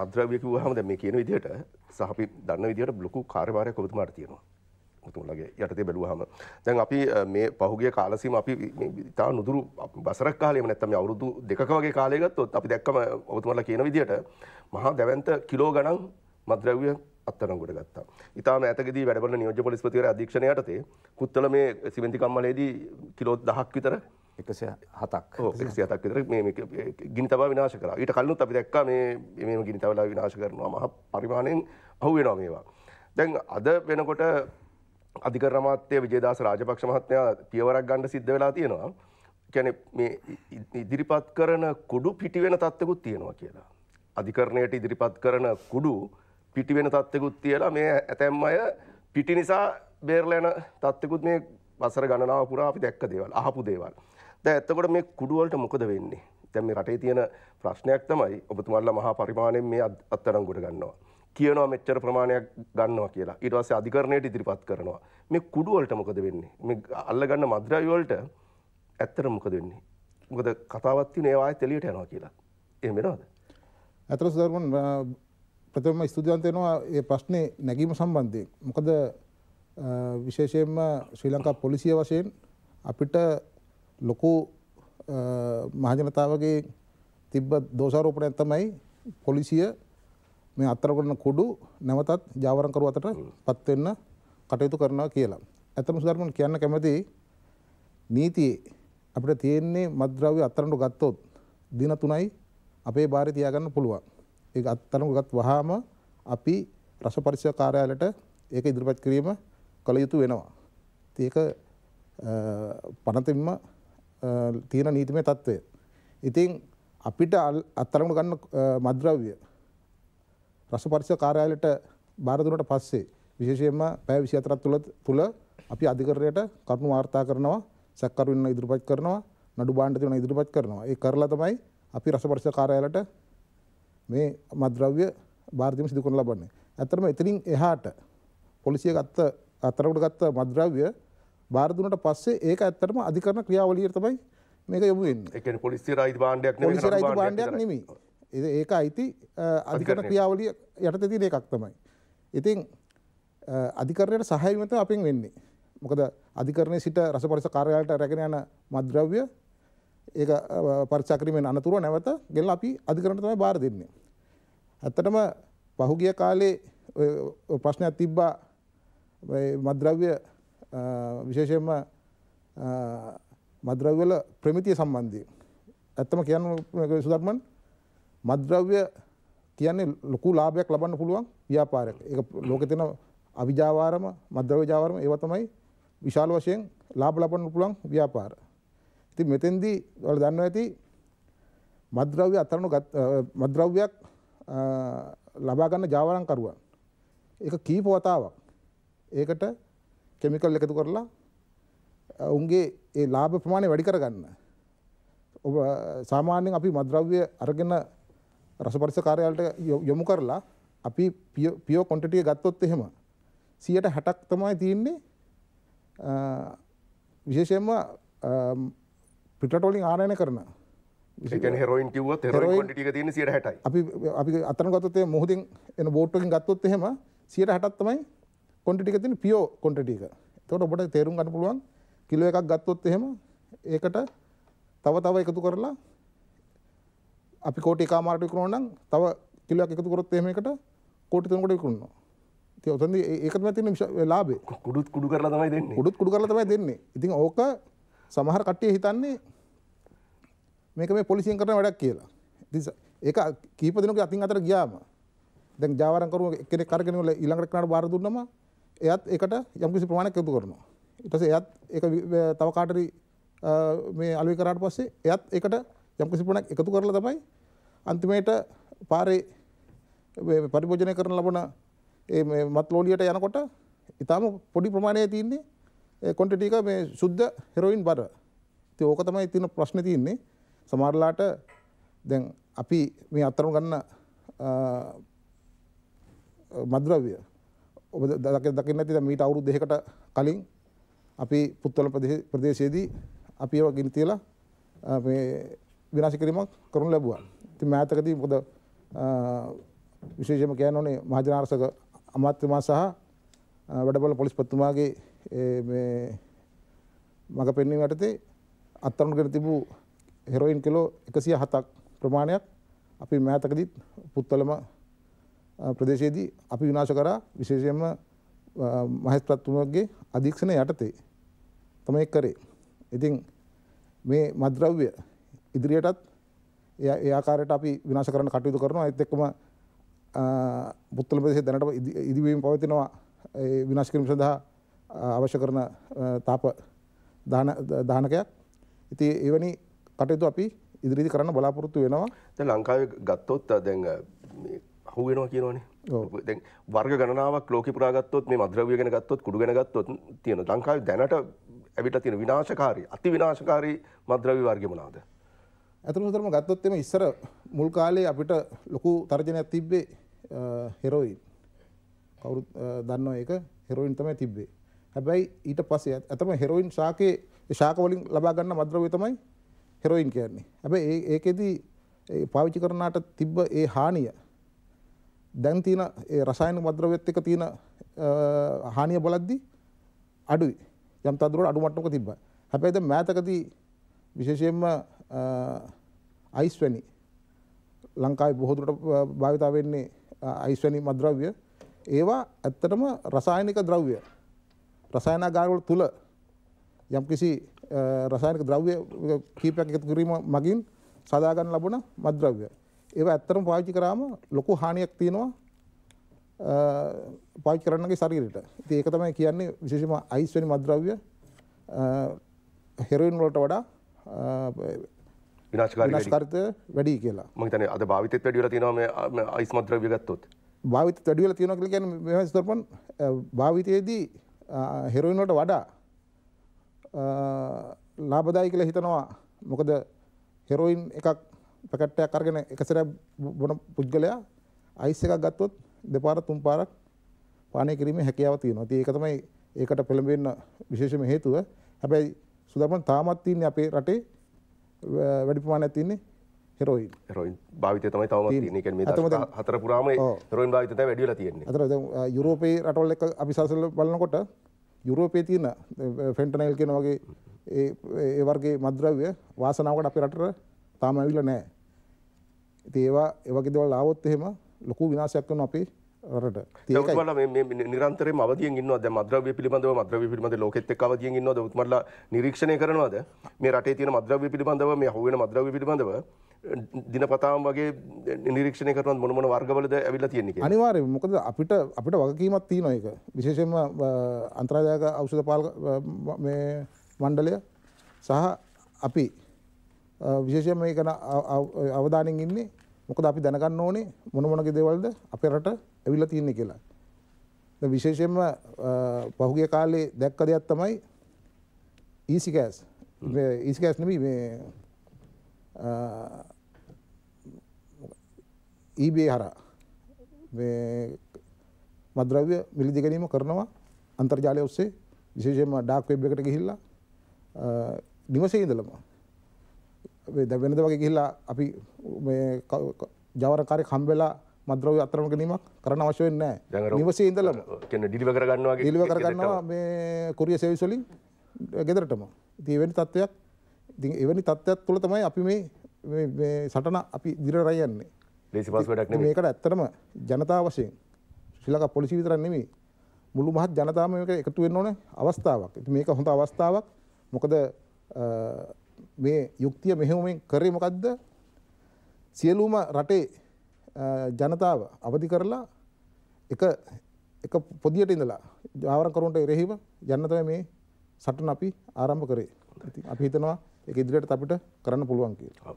මද්‍රව්‍ය කිව්වහම දැන් මේ කියන විදිහට සහ අපි දන්න විදිහට ලොකු කාර්යභාරයක් ඔබතුමාට තියෙනවා. ඔබතුමාලගේ යටතේ බැලුවහම දැන් අපි මේ පහුගිය කාල සීම අපි ඉතා නුදුරු වසරක් කාලෙම නැත්නම් මේ අවුරුදු දෙකක වගේ කාලය ගත්තොත් අපි දැක්කම ඔබතුමාලා කියන විදිහට මහා දැවැන්ත කිලෝ ගණන් මද්‍රව්‍ය අත්තරංගුට ගත්තා. ඉතාම ඇතකදී වැඩබලන නියෝජ්‍ය පොලිස්පතිවරයා අධීක්ෂණය යටතේ කුත්තල මේ සිමෙන්ති කම්මලේදී කිලෝ 10ක් විතර එකසය හතක් එකසිහතක් විතර ගිනි තබා විනාශ කරා ඊට කල්ලුත් අපි දැක්කා මේ මෙම ගිනි තබලා විනාශ කරනවා මහ පරිමාණයෙන් අහු වෙනවා මේවා. දැන් අද වෙනකොට අධිකරණ අමාත්‍ය විජේදාස රාජපක්ෂ මහත්මයා පියවරක් ගන්න සිද්ධ වෙලා තියෙනවා. කියන්නේ මේ ඉදිරිපත් කරන කුඩු පිටි වෙන තත්ත්වකුත් තියෙනවා කියලා. අධිකරණයට ඉදිරිපත් කරන කුඩු පිටි වෙන තත්ත්වකුත් තියලා මේ ඇතැම් අය පිටි නිසා බේරලා යන තත්ත්වකුත් මේ වසර ගණනාව පුරා අපි දැක්ක දේවල්, අහපු දේවල්. දැන් එතකොට මේ කුඩු වලට මොකද වෙන්නේ? දැන් මේ රටේ තියෙන ප්‍රශ්නයක් තමයි ඔබතුමාලා මහා පරිමාණයෙන් මේ අත්අඩංගුවට ගන්නවා. කියනවා මෙච්චර ප්‍රමාණයක් ගන්නවා කියලා. ඊට පස්සේ අධිකරණයට ඉදිරිපත් කරනවා. මේ කුඩු වලට මොකද වෙන්නේ? මේ අල්ලගන්න මද්‍රව්‍ය වලට ඇත්තට මොකද වෙන්නේ? මොකද කතාවක් තියෙන ඒවා ආයෙත් එළියට යනවා කියලා. එහෙම වෙනවද? අතර සුදර්මන් ප්‍රථම ස්තුතිවන්ත වෙනවා මේ ප්‍රශ්නේ නැගීම සම්බන්ධයෙන්. මොකද විශේෂයෙන්ම ශ්‍රී ලංකා පොලිසිය වශයෙන් අපිට ලොකු මහජනතාවගේ තිබ්බ දෝෂාරෝපණයක් තමයි පොලිසිය මේ අත්තරගන්න කුඩු නැවතත් ජාවරංකරු අතට පත්වෙන්න කටයුතු කරනවා කියලා. ඇතම සුදර්මන් කියන්න කැමති නීතියේ අපිට තියෙන්නේ මද්‍රව්‍ය අත්තරන්නට ගත්තොත් දින තුනයි අපේ බාරි තියාගන්න පුළුවන්. ඒක අත්තරනු ගත් වහාම අපි රස පරිසර කාර්යාලයට ඒක ඉදිරිපත් කිරීම කළ යුතු වෙනවා. ඒක පනතින්ම තියෙන නීතිමය තත්ත්වය. ඉතින් අපිට අත්තරමුණ ගන්න මද්‍රව්‍ය රස පරිසර කාර්යාලයට බාර දුන්නට පස්සේ විශේෂයෙන්ම පැය 24ක් තුල තුල අපි අධිකරණයට කරුණු වාර්තා කරනවා සැකකරු වෙන ඉදිරිපත් කරනවා නඩු භාණ්ඩ තියෙන ඉදිරිපත් කරනවා ඒ කරලා තමයි අපි රස පරිසර කාර්යාලයට මේ මද්‍රව්‍ය බාර දීම සිදු කරන ලබන්නේ. ඇත්තටම එතනින් එහාට පොලිසිය ගත්ත අත්තරමුණ ගත්ත මද්‍රව්‍ය බාර දුන්නට පස්සේ ඒක ඇත්තටම අධිකරණ ක්‍රියාවලියට තමයි මේක යොමු වෙන්නේ. ඒ කියන්නේ පොලිසිය රාජ්‍ය බාණ්ඩයක් නෙමෙයි පොලිසිය රාජ්‍ය බාණ්ඩයක් නෙමෙයි. ඒක අයිති අධිකරණ ක්‍රියාවලිය යටතේ තියෙන එකක් තමයි. ඉතින් අධිකරණයට සහාය වීම තමයි අපෙන් වෙන්නේ. මොකද අධිකරණයේ සිට රස පරිස කාර්යාලයට රැගෙන යන මද්ද්‍රව්‍ය ඒක පරීක්ෂා කිරීමෙන් අනතුරුව නැවත ගෙනලා අපි අධිකරණයට තමයි බාර දෙන්නේ. ඇත්තටම පහුගිය කාලේ ප්‍රශ්නයක් තිබ්බා මද්ද්‍රව්‍ය විශේෂයෙන්ම මද්‍රව්‍යවල ප්‍රමිතිය සම්බන්ධයෙන් ඇත්තම කියන්න සුදර්මන් මද්‍රව්‍ය කියන්නේ ලොකු ලාභයක් ලබන්න පුළුවන් ව්‍යාපාරයක්. ඒක ලෝකේ තියෙන අවිජාවාරම, මද්‍රව්‍ය ජාවාරම ඒවා තමයි විශාල වශයෙන් ලාභ ලබන්න පුළුවන් ව්‍යාපාර. ඉතින් මෙතෙන්දී ඔයාලා දන්නවා ඇති මද්‍රව්‍ය අතරනු මද්‍රව්‍යයක් ලබා ගන්න ජාවාරම් කරුවා. ඒක කීප වතාවක්. ඒකට කෙමිකල් එකතු කරලා උන්ගේ ඒ ලාභ ප්‍රමාණය වැඩි කරගන්න. ඔබ සාමාන්‍යයෙන් අපි මද්‍රව්‍ය අරගෙන රසපරිස කාර්යාලට යොමු කරලා අපි පියෝ කොන්ටිටිය ගත්තොත් එහෙම 160ක් තමයි තියෙන්නේ විශේෂයෙන්ම පිටරට වලින් ආනයන කරන හෙරෝයින් කිව්වොත් හෙරෝයින් කොන්ටිටි එක තියෙන්නේ 160යි. අපි අපි අතන ගත්තොත් මොහොතින් එන බෝට් එකකින් ගත්තොත් එහෙම 160ක් තමයි කොන්ටිටික තින පියෝ කොන්ටටික තොට ඔබට තේරුම් ගන්න පුළුවන් කිලුව එකක් ගත්තොත් එහෙම ඒකට තව තව එකතු කරලා අපි කෝටි කාමාරට විකුණනවා නම් තව කිලුවක් එකතු කරොත් එහෙම එකට කෝටි තුනකට විකුණනවා. ඉතින් ඔතනදී ඒකටම තියෙන ලාභේ කුඩුත් කුඩු කරලා තමයි දෙන්නේ. කුඩුත් කුඩු කරලා තමයි දෙන්නේ. ඉතින් ඕක සමහර කට්ටිය හිතන්නේ මේක මේ පොලිසියෙන් කරන වැඩක් කියලා. ඉතින් ඒක කීප දෙනෙකුගේ අතින් අතට ගියාම දැන් ජාවාරම් කරුම කෙනෙක් අරගෙන ඊළඟට කනට බාර දුන්නම එයත් ඒකට යම්කිසි ප්‍රමාණයක් එකතු කරනවා. ඊට පස්සේ එයත් ඒක තව කාටරි මේ අලුයි කරාට පස්සේ එයත් ඒකට යම්කිසි ප්‍රමාණයක් එකතු කරලා තමයි අන්තිමේට පාරේ පරිභෝජනය කරන ලබන ඒ මේ මත්ලෝලියට යනකොට ඊටාම පොඩි ප්‍රමාණයක් තියෙන්නේ ක්වොන්ටිටි එක මේ සුද්ධ හෙරොයින් බර. ඉතින් ඕක තමයි තියෙන ප්‍රශ්නේ තියෙන්නේ. සමහරලාට දැන් අපි මේ අතරම ගන්න මද්‍රව්‍ය ඔබ දකින්න ඇති මීට අවුරුදු දෙකකට කලින් අපි පුත්තල ප්‍රදේශයේදී අපි ඒවා ගිනි තියලා මේ විනාශ කිරීමක් කරනු ලැබුවා. ඉතින් මෑතකදී මොකද විශේෂයෙන්ම කියන්න ඕනේ මහජනාරසක අමාත්‍යතුමා සහ වැඩබල පොලිස්පතිතුමාගේ මේ මඟ පෙන්වීම යටතේ අත්අඩංගුවට තිබූ හෙරොයින් කිලෝ 107ක් ප්‍රමාණයක් අපි මෑතකදීත් පුත්තලම ප්‍රදේශයේදී අපි විනාශ කරා විශේෂයෙන්ම මහත්පත්තුමගේ අධීක්ෂණ යටතේ තමයි කරේ. ඉතින් මේ මද්‍රව්‍ය ඉදිරියටත් ඒ ආකාරයට අපි විනාශ කරන්න කටයුතු කරනවා. ඒත් එක්කම පුත්තල ප්‍රදේශයේ දැනට ඉදිවීම පවතිනවා ඒ විනාශ කිරීම සඳහා අවශ්‍ය කරන තාප දාන දානකයක්. ඉතින් එවැනි කටයුතු අපි ඉදිරියේදී කරන්න බලාපොරොත්තු වෙනවා. දැන් ලංකාවේ ගත්තොත් දැන් හුවෙනවා කියනවනේ දැන් වර්ග ගණනාවක් ලෝක පුරාගත්තොත් මේ මද්‍රව්‍ය ගැන ගත්තොත් කුඩු ගැන ගත්තොත් තියෙන ලංකාවේ දැනට ඇවිල්ලා තියෙන විනාශකාරී අති විනාශකාරී මද්‍රව්‍ය වර්ගය මොනවාද? අතනම තරම ගත්තොත් එමේ ඉස්සර මුල් කාලේ අපිට ලොකු තර්ජනයක් තිබ්බේ හෙරොයින්. කවුරුත් දන්නව ඒක හෙරොයින් තමයි තිබ්බේ. හැබැයි ඊට පස්සේ අතම හෙරොයින් ශාකයේ ශාක වලින් ලබා ගන්න මද්‍රව්‍ය තමයි හෙරොයින් කියන්නේ. හැබැයි ඒකෙදි පාවිච්චි කරනාට තිබ්බ ඒ හානිය දැන් තියෙන ඒ රසායනික මද්‍රව්‍යත් එක්ක තියෙන හානිය බලද්දී අඩුයි. යම් තදුරට අඩු මට්ටමක තිබ්බා. හැබැයි දැන් මෑතකදී විශේෂයෙන්ම අයිස් වැනි ලංකාවේ බොහෝ දුරට භාවිතා වෙන්නේ අයිස් වැනි මද්‍රව්‍ය. ඒවා ඇත්තටම රසායනික ද්‍රව්‍ය. රසායනාගාරවල තුල යම්කිසි රසායනික ද්‍රව්‍ය කීපයක් එකතු කිරීම මගින් සදා ගන්න ලබන මද්‍රව්‍ය. ඒව ඇත්තටම පාවිච්චි කරාම ලොකු හානියක් තියෙනවා පාවිච්චි කරන්නගේ ශරීරයට. ඉතින් ඒක තමයි කියන්නේ විශේෂයෙන්ම අයිස් වැනි මත්ද්‍රව්‍ය හෙරොයින් වලට වඩා විනාශකාරීත්වය වැඩි කියලා. මම හිතන්නේ අද භාවිතෙත් වැඩි වෙලා තියෙනවා මේ අයිස් මත්ද්‍රව්‍ය ගත්තොත්. භාවිතෙත් වැඩි වෙලා තියෙනවා කියලා කියන්නේ මේ ස්තරපන් භාවිතයේදී හෙරොයින් වලට වඩා ලාභදායි කියලා හිතනවා. මොකද හෙරොයින් එකක් පැකට් එකක් අරගෙන එක සැරයක් බොන පුද්ගලයා අයිස් එකක් ගත්තොත් දෙපාරක් තුන් පාරක් පානය කිරීමේ හැකියාව තියෙනවා. ඉතින් ඒක තමයි ඒකට පෙළඹෙන්න විශේෂම හේතුව. හැබැයි සුදර්මන් තාමත් තින්නේ අපේ රටේ වැඩි ප්‍රමාණයක් තින්නේ හෙරෝයින්. හෙරෝයින් භාවිතය තමයි තවමත් තියෙන්නේ. ඒ කියන්නේ මේ දශක හතර පුරාම හෙරෝයින් භාවිතය තමයි වැඩි වෙලා තියෙන්නේ. අතන දැන් යුරෝපයේ රටවල් එක්ක අපි සාසල බලනකොට යුරෝපයේ තියෙන ෆෙන්ටනයිල් කියන වගේ ඒ ඒ වර්ගයේ මත්ද්‍රව්‍ය වාසනාවකට අපේ රටට තාම ඇවිල්ලා නැහැ. ඉතින් ඒවා ඒ වගේ දේවල් ආවොත් එහෙම ලොකු විනාශයක් වෙනවා අපේ රට ඒකවල නිරන්තර මදය න්න ද මද්‍රව පිබඳව මද්‍රව පිබඳ ලොකෙත් අවදය න්න උත්මල නිරක්ෂණය කරනවාද මේ රටේ තියන මද්‍රව පිබඳව මේ හුවෙන මද්‍රව පිබඳව දිනපතාම් වගේ නිරක්ෂණ කරන මොනමන වර්ගවලද ඇවිල්ලා තියෙන්නේ අනිවාරය මොකද අපිට අපිට වගකීමත් තියන එක විශේෂෙන්ම අන්තරාදායක අවෂධ පාල මණ්ඩලය සහ අපි විශේෂයෙන් මේක අවධානයෙන් ඉන්නේ මොකද අපි දැනගන්න ඕනේ මොන මොන දේවල්ද අපේ රට ඇවිල්ලා තියෙන්නේ කියලා. දැන් විශේෂයෙන්ම පහුගිය කාලේ දැක්ක දෙයක් තමයි ඊසි ගෑස්. මේ ඊසි ගෑස් නෙමෙයි මේ ඊබේ හරහා මේ මද්‍රව්‍ය මිලදී ගැනීම කරනවා අන්තර්ජාලය ඔස්සේ විශේෂයෙන්ම ඩාක් වෙබ් එකට ගිහිල්ලා නිවසේ ඉඳලම වෙනද වගේ ගිහිල්ලා අපි ජවරකාරය කම්බෙලා මද්‍රව්‍ය අතරම ගැනීමක් කරන අවශ්‍ය වෙන්නේ නැහැ. නිවසේ ඉඳලම කියන්නේ ඩිලිවර් කරගන්නවා වගේ ඩිලිවර් කරගන්නවා මේ කුරියර් සර්විස් වලින් ගෙදරටම. ඉතින් එවැනි තත්ත්වයක් ඉතින් එවැනි තත්ත්වයක් තුළ තමයි අපි මේ මේ සටන අපි දිරර යන්නේ. ලේසි පාස් වැඩක් නෙමෙයි. මේකට ඇත්තටම ජනතාව වශයෙන් ශ්‍රී ලංකා පොලිසිය විතරක් නෙමෙයි මුළු මහත් ජනතාවම මේක එකතු වෙන්න ඕන අවස්ථාවක්. ඉතින් මේක හොඳ අවස්ථාවක්. මොකද මේ යුක්තිය මෙහෙමෙන් කරේ මොකද්ද? සියලුම රටේ ජනතාව අවදි කරලා එක එක පොදියට ඉඳලා ජාවර කරුන්ට එරෙහිව යන්න තමයි මේ සටන අපි ආරම්භ කරේ. ඉතින් අපි හිතනවා ඒක ඉදිරියටත් අපිට කරන්න පුළුවන් කියලා.